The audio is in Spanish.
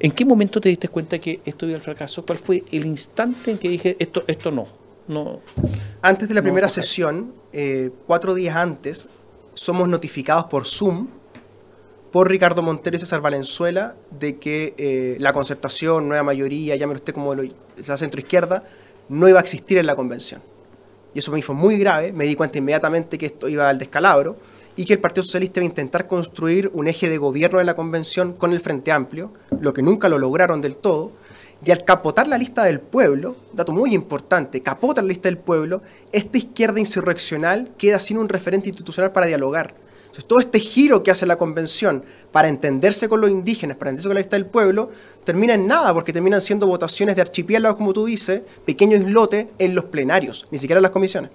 ¿En qué momento te diste cuenta que esto iba al fracaso? ¿Cuál fue el instante en que dije esto, esto no? antes de la primera sesión, eh, cuatro días antes, somos notificados por Zoom, por Ricardo Montero y César Valenzuela, de que eh, la concertación, nueva mayoría, llámelo usted como la centroizquierda, no iba a existir en la convención. Y eso me hizo muy grave, me di cuenta inmediatamente que esto iba al descalabro y que el Partido Socialista iba a intentar construir un eje de gobierno en la convención con el Frente Amplio, lo que nunca lo lograron del todo, y al capotar la lista del pueblo, dato muy importante, capota la lista del pueblo, esta izquierda insurreccional queda sin un referente institucional para dialogar. Entonces, todo este giro que hace la convención para entenderse con los indígenas, para entenderse con la lista del pueblo, termina en nada, porque terminan siendo votaciones de archipiélagos, como tú dices, pequeño islote en los plenarios, ni siquiera en las comisiones.